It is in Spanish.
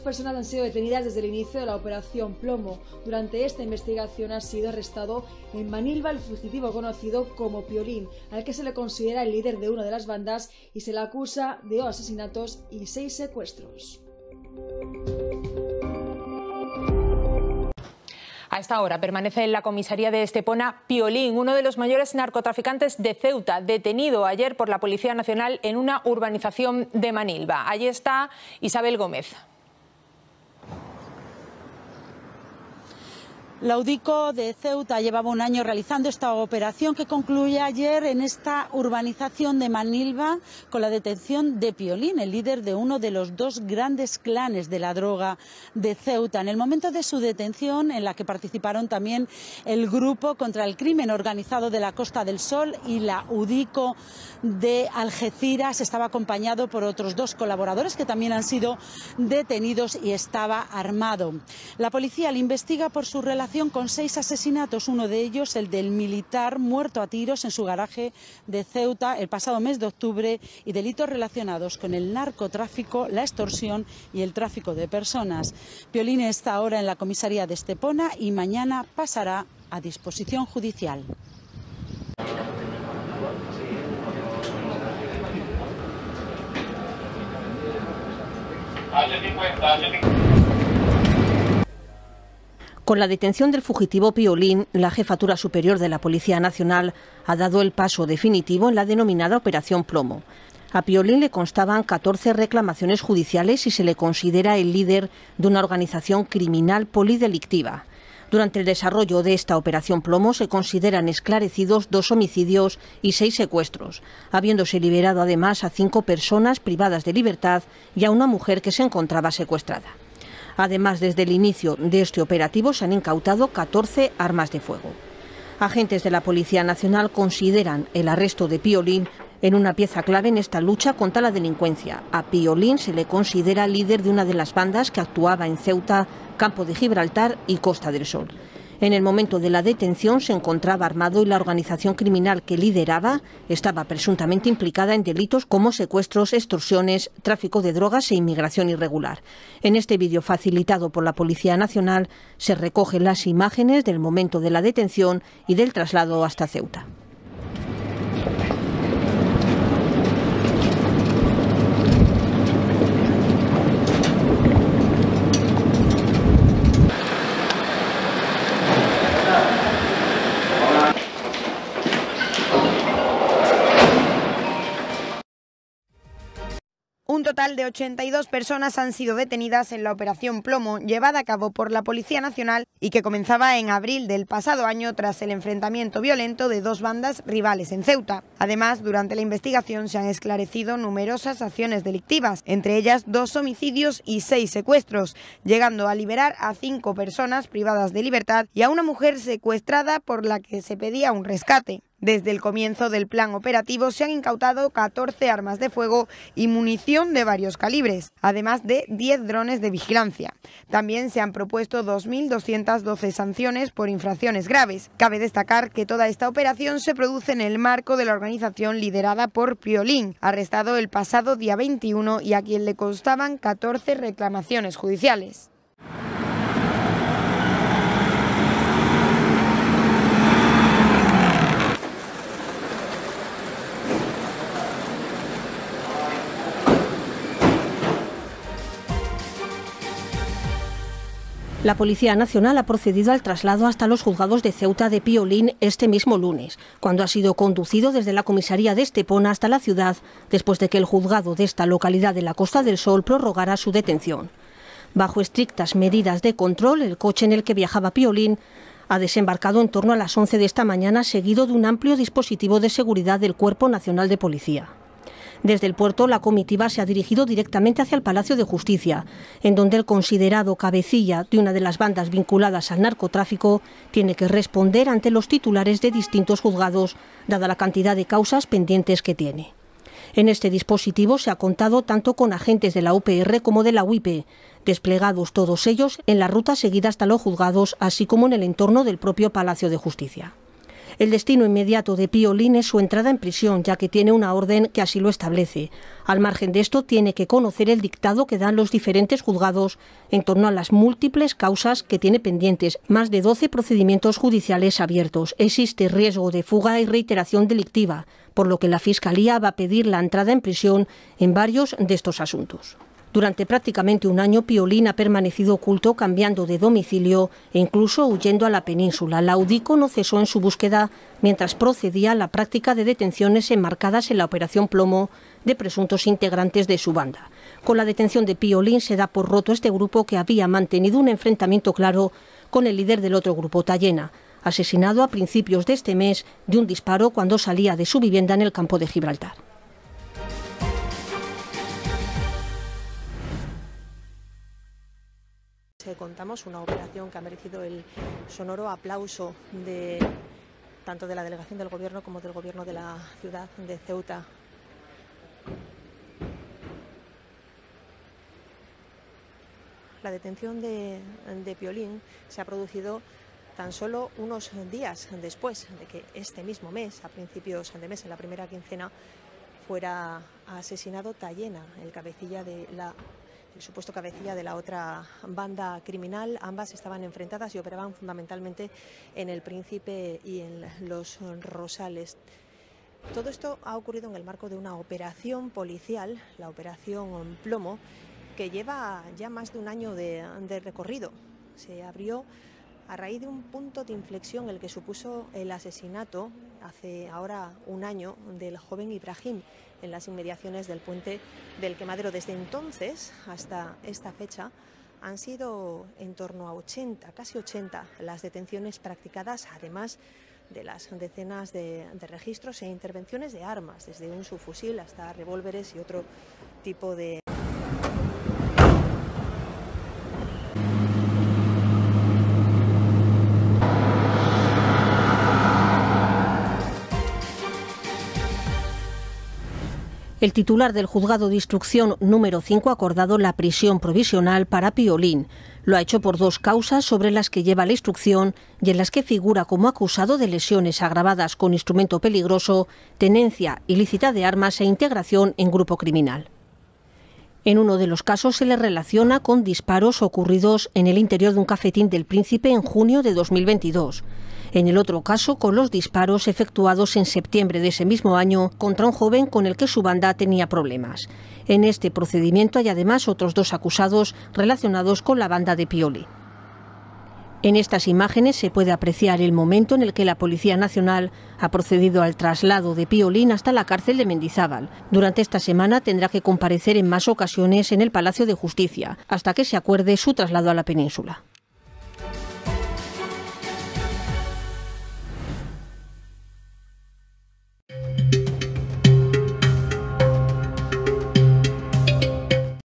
personas han sido detenidas desde el inicio de la operación Plomo. Durante esta investigación ha sido arrestado en Manilva el fugitivo conocido como Piolín, al que se le considera el líder de una de las bandas y se le acusa de dos asesinatos y seis secuestros. A esta hora permanece en la comisaría de Estepona Piolín, uno de los mayores narcotraficantes de Ceuta, detenido ayer por la Policía Nacional en una urbanización de Manilva. Allí está Isabel Gómez. La UDICO de Ceuta llevaba un año realizando esta operación que concluye ayer en esta urbanización de Manilva con la detención de Piolín, el líder de uno de los dos grandes clanes de la droga de Ceuta. En el momento de su detención, en la que participaron también el Grupo contra el Crimen Organizado de la Costa del Sol y la UDICO de Algeciras, estaba acompañado por otros dos colaboradores que también han sido detenidos y estaba armado. La policía investiga por con seis asesinatos, uno de ellos el del militar muerto a tiros en su garaje de Ceuta el pasado mes de octubre y delitos relacionados con el narcotráfico, la extorsión y el tráfico de personas. Piolín está ahora en la comisaría de Estepona y mañana pasará a disposición judicial. Con la detención del fugitivo Piolín, la Jefatura Superior de la Policía Nacional ha dado el paso definitivo en la denominada Operación Plomo. A Piolín le constaban 14 reclamaciones judiciales y se le considera el líder de una organización criminal polidelictiva. Durante el desarrollo de esta operación Plomo se consideran esclarecidos dos homicidios y seis secuestros, habiéndose liberado además a cinco personas privadas de libertad y a una mujer que se encontraba secuestrada. Además, desde el inicio de este operativo se han incautado 14 armas de fuego. Agentes de la Policía Nacional consideran el arresto de Piolín en una pieza clave en esta lucha contra la delincuencia. A Piolín se le considera líder de una de las bandas que actuaba en Ceuta, Campo de Gibraltar y Costa del Sol. En el momento de la detención se encontraba armado y la organización criminal que lideraba estaba presuntamente implicada en delitos como secuestros, extorsiones, tráfico de drogas e inmigración irregular. En este vídeo facilitado por la Policía Nacional se recogen las imágenes del momento de la detención y del traslado hasta Ceuta. total de 82 personas han sido detenidas en la operación Plomo llevada a cabo por la Policía Nacional y que comenzaba en abril del pasado año tras el enfrentamiento violento de dos bandas rivales en Ceuta. Además, durante la investigación se han esclarecido numerosas acciones delictivas, entre ellas dos homicidios y seis secuestros, llegando a liberar a cinco personas privadas de libertad y a una mujer secuestrada por la que se pedía un rescate. Desde el comienzo del plan operativo se han incautado 14 armas de fuego y munición de varios calibres, además de 10 drones de vigilancia. También se han propuesto 2.212 sanciones por infracciones graves. Cabe destacar que toda esta operación se produce en el marco de la organización liderada por Piolín, arrestado el pasado día 21 y a quien le constaban 14 reclamaciones judiciales. La Policía Nacional ha procedido al traslado hasta los juzgados de Ceuta de Piolín este mismo lunes, cuando ha sido conducido desde la comisaría de Estepona hasta la ciudad, después de que el juzgado de esta localidad de la Costa del Sol prorrogara su detención. Bajo estrictas medidas de control, el coche en el que viajaba Piolín ha desembarcado en torno a las 11 de esta mañana, seguido de un amplio dispositivo de seguridad del Cuerpo Nacional de Policía. Desde el puerto, la comitiva se ha dirigido directamente hacia el Palacio de Justicia, en donde el considerado cabecilla de una de las bandas vinculadas al narcotráfico tiene que responder ante los titulares de distintos juzgados, dada la cantidad de causas pendientes que tiene. En este dispositivo se ha contado tanto con agentes de la UPR como de la UIPE, desplegados todos ellos en la ruta seguida hasta los juzgados, así como en el entorno del propio Palacio de Justicia. El destino inmediato de Piolín es su entrada en prisión, ya que tiene una orden que así lo establece. Al margen de esto, tiene que conocer el dictado que dan los diferentes juzgados en torno a las múltiples causas que tiene pendientes, más de 12 procedimientos judiciales abiertos. Existe riesgo de fuga y reiteración delictiva, por lo que la Fiscalía va a pedir la entrada en prisión en varios de estos asuntos. Durante prácticamente un año, Piolín ha permanecido oculto, cambiando de domicilio e incluso huyendo a la península. La no cesó en su búsqueda mientras procedía a la práctica de detenciones enmarcadas en la Operación Plomo de presuntos integrantes de su banda. Con la detención de Piolín se da por roto este grupo que había mantenido un enfrentamiento claro con el líder del otro grupo, Tallena asesinado a principios de este mes de un disparo cuando salía de su vivienda en el campo de Gibraltar. contamos una operación que ha merecido el sonoro aplauso de tanto de la delegación del gobierno como del gobierno de la ciudad de Ceuta. La detención de, de Piolín se ha producido tan solo unos días después de que este mismo mes, a principios de mes, en la primera quincena, fuera asesinado Tallena, el cabecilla de la el supuesto cabecilla de la otra banda criminal. Ambas estaban enfrentadas y operaban fundamentalmente en el Príncipe y en los Rosales. Todo esto ha ocurrido en el marco de una operación policial, la operación Plomo, que lleva ya más de un año de, recorrido. Se abrió a raíz de un punto de inflexión el que supuso el asesinato hace ahora un año del joven Ibrahim, en las inmediaciones del puente del Quemadero. Desde entonces hasta esta fecha han sido en torno a 80, casi 80 las detenciones practicadas, además de las decenas de, de, registros e intervenciones de armas, desde un subfusil hasta revólveres y otro tipo de... El titular del juzgado de instrucción número 5 ha acordado la prisión provisional para Piolín. Lo ha hecho por dos causas sobre las que lleva la instrucción y en las que figura como acusado de lesiones agravadas con instrumento peligroso, tenencia ilícita de armas e integración en grupo criminal. En uno de los casos se le relaciona con disparos ocurridos en el interior de un cafetín del Príncipe en junio de 2022. En el otro caso, con los disparos efectuados en septiembre de ese mismo año contra un joven con el que su banda tenía problemas. En este procedimiento hay además otros dos acusados relacionados con la banda de Pioli. En estas imágenes se puede apreciar el momento en el que la Policía Nacional ha procedido al traslado de Piolín hasta la cárcel de Mendizábal. Durante esta semana tendrá que comparecer en más ocasiones en el Palacio de Justicia, hasta que se acuerde su traslado a la península.